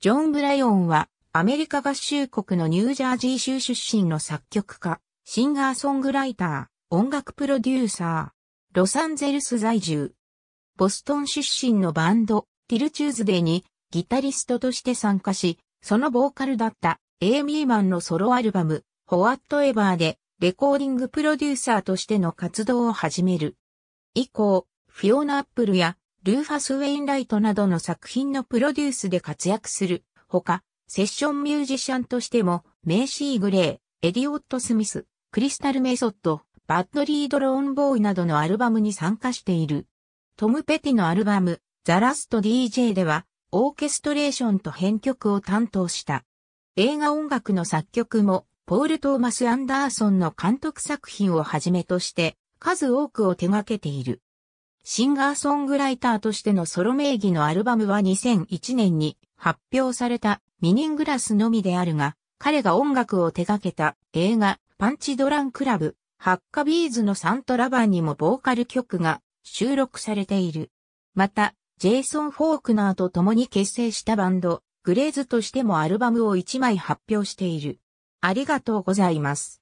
ジョン・ブライオンは、アメリカ合衆国のニュージャージー州出身の作曲家、シンガーソングライター、音楽プロデューサー、ロサンゼルス在住。ボストン出身のバンド、ティル・チューズデーにギタリストとして参加し、そのボーカルだったエイミーマンのソロアルバム、ホワットエバーでレコーディングプロデューサーとしての活動を始める。以降、フィオナ・アップルやルーファス・ウェインライトなどの作品のプロデュースで活躍するほか、セッションミュージシャンとしても、メイシー・グレー、エディオット・スミス、クリスタル・メソッド、バッドリー・ドローン・ボーイなどのアルバムに参加している。トム・ペティのアルバム、ザ・ラスト・ DJ では、オーケストレーションと編曲を担当した。映画音楽の作曲も、ポール・トーマス・アンダーソンの監督作品をはじめとして、数多くを手掛けている。シンガーソングライターとしてのソロ名義のアルバムは2001年に発表されたミニングラスのみであるが、彼が音楽を手掛けた映画パンチドランクラブ、ハッカビーズのサントラ版にもボーカル曲が収録されている。また、ジェイソン・フォークナーと共に結成したバンド、グレーズとしてもアルバムを1枚発表している。ありがとうございます。